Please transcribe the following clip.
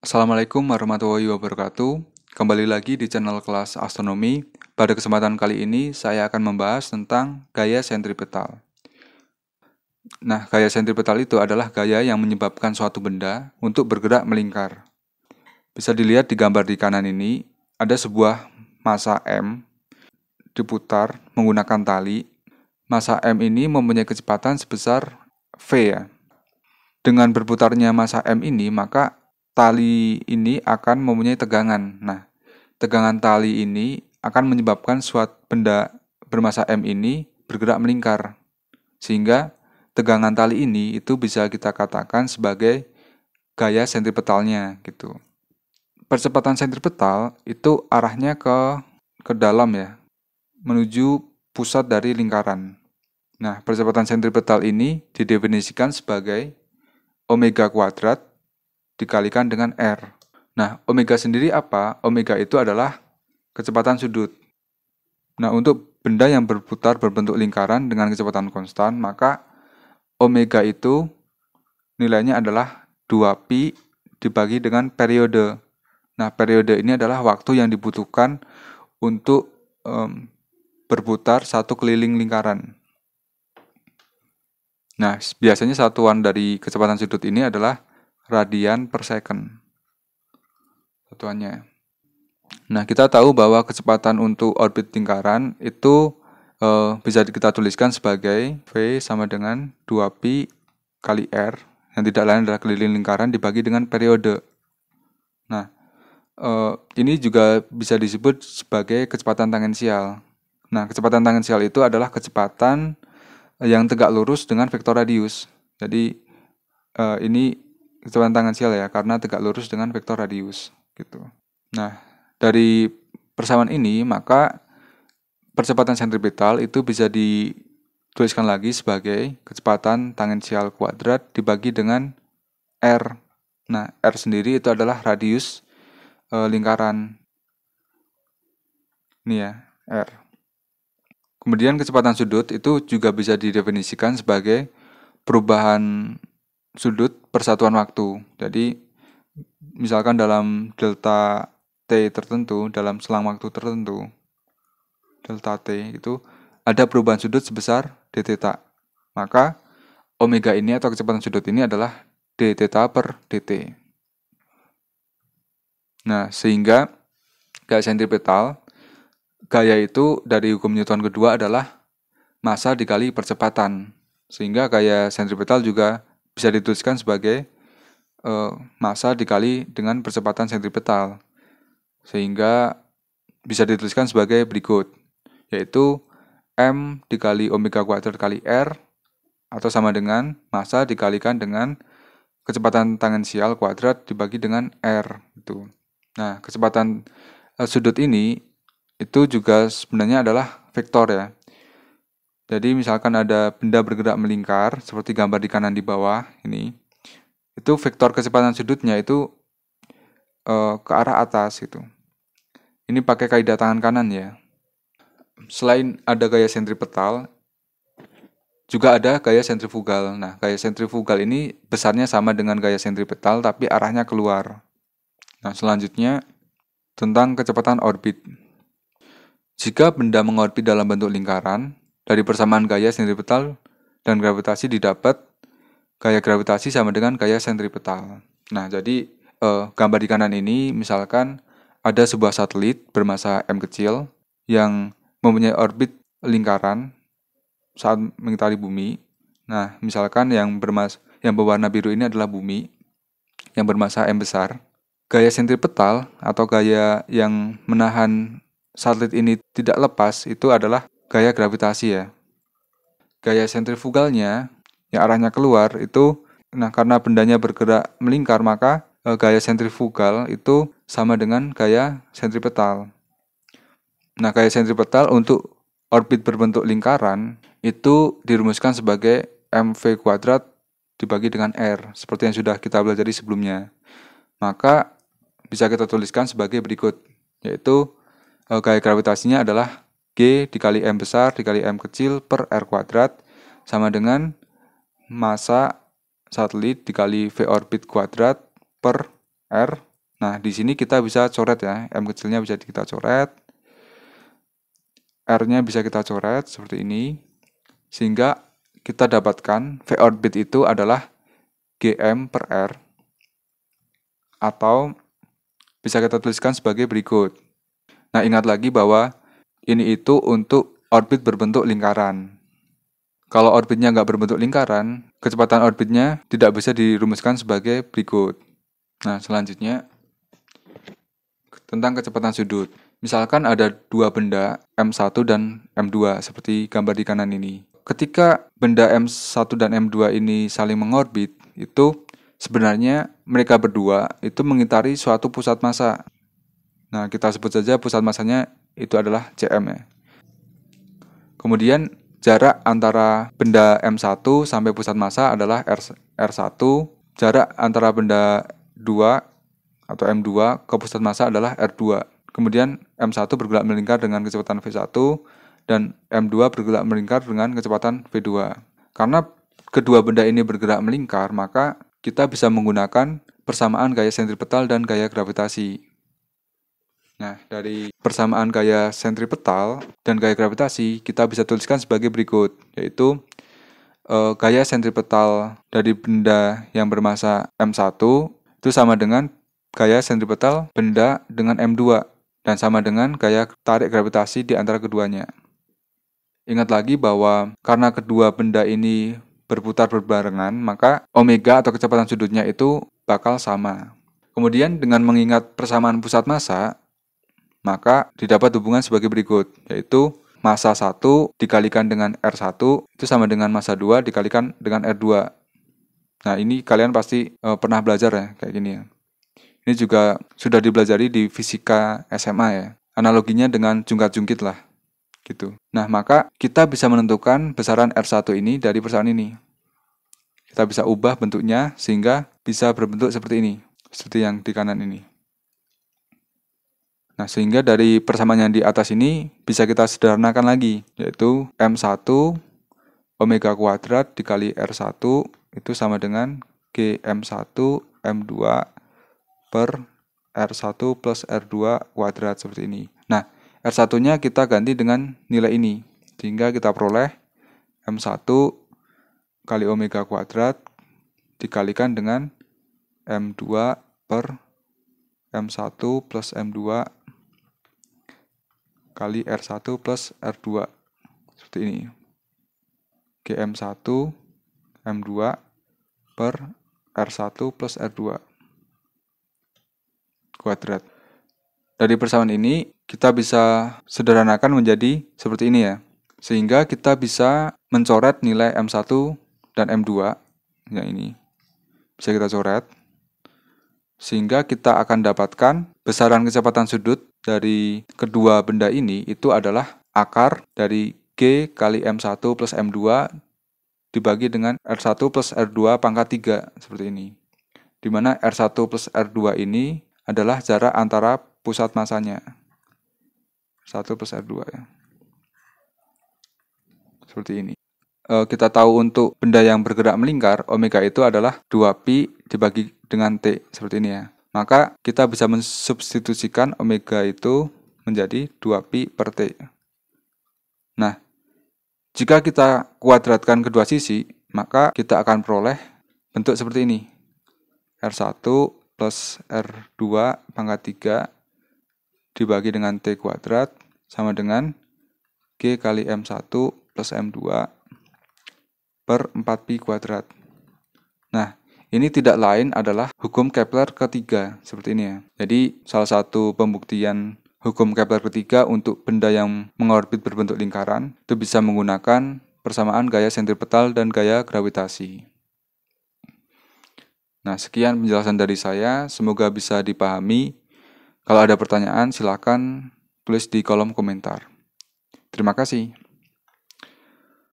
Assalamualaikum warahmatullahi wabarakatuh. Kembali lagi di channel kelas astronomi. Pada kesempatan kali ini saya akan membahas tentang gaya sentripetal. Nah, gaya sentripetal itu adalah gaya yang menyebabkan suatu benda untuk bergerak melingkar. Bisa dilihat di gambar di kanan ini, ada sebuah massa M diputar menggunakan tali. Massa M ini mempunyai kecepatan sebesar V ya. Dengan berputarnya massa M ini, maka tali ini akan mempunyai tegangan. Nah, tegangan tali ini akan menyebabkan suatu benda bermasa M ini bergerak melingkar. Sehingga tegangan tali ini itu bisa kita katakan sebagai gaya sentripetalnya gitu. Percepatan sentripetal itu arahnya ke ke dalam ya, menuju pusat dari lingkaran. Nah, percepatan sentripetal ini didefinisikan sebagai omega kuadrat dikalikan dengan R. Nah, omega sendiri apa? Omega itu adalah kecepatan sudut. Nah, untuk benda yang berputar berbentuk lingkaran dengan kecepatan konstan, maka omega itu nilainya adalah 2pi dibagi dengan periode. Nah, periode ini adalah waktu yang dibutuhkan untuk um, berputar satu keliling lingkaran. Nah, biasanya satuan dari kecepatan sudut ini adalah radian per second satuannya. Nah, kita tahu bahwa kecepatan untuk orbit lingkaran itu e, bisa kita tuliskan sebagai V sama dengan 2 p kali R yang tidak lain adalah keliling lingkaran dibagi dengan periode. Nah, e, ini juga bisa disebut sebagai kecepatan tangensial. Nah, kecepatan tangensial itu adalah kecepatan yang tegak lurus dengan vektor radius. Jadi, e, ini kecepatan tangensial ya karena tegak lurus dengan vektor radius gitu. Nah, dari persamaan ini maka percepatan sentripetal itu bisa dituliskan lagi sebagai kecepatan tangensial kuadrat dibagi dengan R. Nah, R sendiri itu adalah radius e, lingkaran. Ini ya, R. Kemudian kecepatan sudut itu juga bisa didefinisikan sebagai perubahan sudut persatuan waktu. Jadi misalkan dalam delta T tertentu, dalam selang waktu tertentu, delta T itu ada perubahan sudut sebesar d theta. Maka omega ini atau kecepatan sudut ini adalah d theta per dt. Nah, sehingga gaya sentripetal gaya itu dari hukum Newton kedua adalah massa dikali percepatan. Sehingga gaya sentripetal juga bisa dituliskan sebagai e, eh, massa dikali dengan percepatan sentripetal sehingga bisa dituliskan sebagai berikut yaitu m dikali omega kuadrat kali r atau sama dengan masa dikalikan dengan kecepatan tangensial kuadrat dibagi dengan r itu nah kecepatan eh, sudut ini itu juga sebenarnya adalah vektor ya jadi misalkan ada benda bergerak melingkar seperti gambar di kanan di bawah ini, itu vektor kecepatan sudutnya itu e, ke arah atas itu. Ini pakai kaidah tangan kanan ya. Selain ada gaya sentripetal, juga ada gaya sentrifugal. Nah, gaya sentrifugal ini besarnya sama dengan gaya sentripetal tapi arahnya keluar. Nah, selanjutnya tentang kecepatan orbit. Jika benda mengorbit dalam bentuk lingkaran, dari persamaan gaya sentripetal dan gravitasi didapat gaya gravitasi sama dengan gaya sentripetal. Nah, jadi eh, gambar di kanan ini misalkan ada sebuah satelit bermassa m kecil yang mempunyai orbit lingkaran saat mengitari bumi. Nah, misalkan yang bermas yang berwarna biru ini adalah bumi yang bermassa m besar. Gaya sentripetal atau gaya yang menahan satelit ini tidak lepas itu adalah gaya gravitasi ya. Gaya sentrifugalnya yang arahnya keluar itu nah karena bendanya bergerak melingkar maka e, gaya sentrifugal itu sama dengan gaya sentripetal. Nah, gaya sentripetal untuk orbit berbentuk lingkaran itu dirumuskan sebagai mv kuadrat dibagi dengan r seperti yang sudah kita belajar di sebelumnya. Maka bisa kita tuliskan sebagai berikut yaitu eh, gaya gravitasinya adalah G dikali M besar dikali M kecil per R kuadrat sama dengan masa satelit dikali V orbit kuadrat per R. Nah, di sini kita bisa coret ya. M kecilnya bisa kita coret. R-nya bisa kita coret seperti ini. Sehingga kita dapatkan V orbit itu adalah GM per R. Atau bisa kita tuliskan sebagai berikut. Nah, ingat lagi bahwa ini itu untuk orbit berbentuk lingkaran. Kalau orbitnya nggak berbentuk lingkaran, kecepatan orbitnya tidak bisa dirumuskan sebagai berikut. Nah, selanjutnya tentang kecepatan sudut. Misalkan ada dua benda M1 dan M2 seperti gambar di kanan ini. Ketika benda M1 dan M2 ini saling mengorbit, itu sebenarnya mereka berdua itu mengitari suatu pusat massa. Nah, kita sebut saja pusat massanya itu adalah cm ya. Kemudian jarak antara benda M1 sampai pusat massa adalah R, R1, jarak antara benda 2 atau M2 ke pusat massa adalah R2. Kemudian M1 bergerak melingkar dengan kecepatan V1 dan M2 bergerak melingkar dengan kecepatan V2. Karena kedua benda ini bergerak melingkar, maka kita bisa menggunakan persamaan gaya sentripetal dan gaya gravitasi. Nah, dari persamaan gaya sentripetal dan gaya gravitasi, kita bisa tuliskan sebagai berikut, yaitu e, gaya sentripetal dari benda yang bermassa M1 itu sama dengan gaya sentripetal benda dengan M2 dan sama dengan gaya tarik gravitasi di antara keduanya. Ingat lagi bahwa karena kedua benda ini berputar berbarengan, maka omega atau kecepatan sudutnya itu bakal sama. Kemudian dengan mengingat persamaan pusat massa, maka didapat hubungan sebagai berikut, yaitu masa 1 dikalikan dengan R1 itu sama dengan masa 2 dikalikan dengan R2. Nah, ini kalian pasti e, pernah belajar ya kayak gini ya. Ini juga sudah dipelajari di fisika SMA ya. Analoginya dengan jungkat-jungkit lah gitu. Nah, maka kita bisa menentukan besaran R1 ini dari persamaan ini. Kita bisa ubah bentuknya sehingga bisa berbentuk seperti ini, seperti yang di kanan ini. Nah, sehingga dari persamaan yang di atas ini bisa kita sederhanakan lagi, yaitu M1 omega kuadrat dikali R1 itu sama dengan GM1 M2 per R1 plus R2 kuadrat seperti ini. Nah, R1-nya kita ganti dengan nilai ini, sehingga kita peroleh M1 kali omega kuadrat dikalikan dengan M2 per M1 plus M2 kali R1 plus R2 seperti ini GM1 M2 per R1 plus R2 kuadrat dari persamaan ini kita bisa sederhanakan menjadi seperti ini ya sehingga kita bisa mencoret nilai M1 dan M2 yang ini bisa kita coret sehingga kita akan dapatkan besaran kecepatan sudut dari kedua benda ini itu adalah akar dari G kali M1 plus M2 dibagi dengan R1 plus R2 pangkat 3 seperti ini. dimana R1 plus R2 ini adalah jarak antara pusat masanya. 1 plus R2 ya. Seperti ini. E, kita tahu untuk benda yang bergerak melingkar, omega itu adalah 2pi dibagi dengan T seperti ini ya. Maka kita bisa mensubstitusikan omega itu menjadi 2pi per T. Nah, jika kita kuadratkan kedua sisi, maka kita akan peroleh bentuk seperti ini. R1 plus R2 pangkat 3 dibagi dengan T kuadrat sama dengan G kali M1 plus M2 per 4pi kuadrat. Nah, ini tidak lain adalah hukum Kepler ketiga, seperti ini ya. Jadi salah satu pembuktian hukum Kepler ketiga untuk benda yang mengorbit berbentuk lingkaran itu bisa menggunakan persamaan gaya sentripetal dan gaya gravitasi. Nah, sekian penjelasan dari saya. Semoga bisa dipahami. Kalau ada pertanyaan, silakan tulis di kolom komentar. Terima kasih.